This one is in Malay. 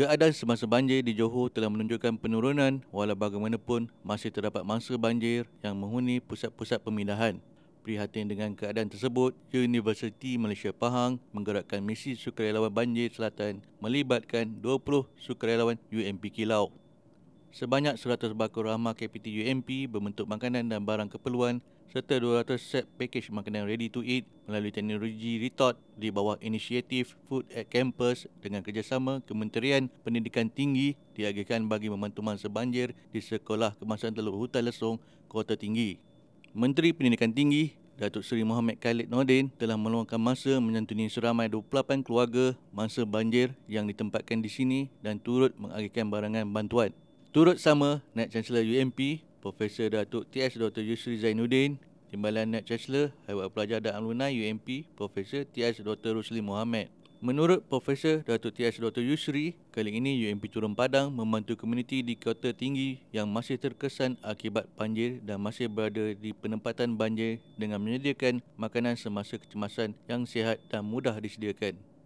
Keadaan semasa banjir di Johor telah menunjukkan penurunan walau bagaimanapun masih terdapat mangsa banjir yang menghuni pusat-pusat pemindahan. Prihatin dengan keadaan tersebut, Universiti Malaysia Pahang menggerakkan misi sukarelawan banjir selatan melibatkan 20 sukarelawan UMP Kilau sebanyak 100 bakul ramah KPT UMP berbentuk makanan dan barang keperluan serta 200 set pakej makanan ready to eat melalui teknologi retort di bawah inisiatif Food at Campus dengan kerjasama Kementerian Pendidikan Tinggi diagihkan bagi membantu mangsa banjir di Sekolah Kemasan Teluk Hutan Lesung, Kota Tinggi. Menteri Pendidikan Tinggi Datuk Seri Muhammad Khalid Nordin telah meluangkan masa menyantuni seramai 28 keluarga mangsa banjir yang ditempatkan di sini dan turut mengagihkan barangan bantuan. Turut sama naik Chancellor UMP, Profesor Datuk TS Dr. Yusri Zainuddin, Timbalan naik Chancellor, Haiwat Pelajar dan Alumni UMP, Profesor TS Dr. Rusli Mohamed. Menurut Profesor Datuk TS Dr. Yusri, kali ini UMP Turun Padang membantu komuniti di Kota Tinggi yang masih terkesan akibat banjir dan masih berada di penempatan banjir dengan menyediakan makanan semasa kecemasan yang sihat dan mudah disediakan.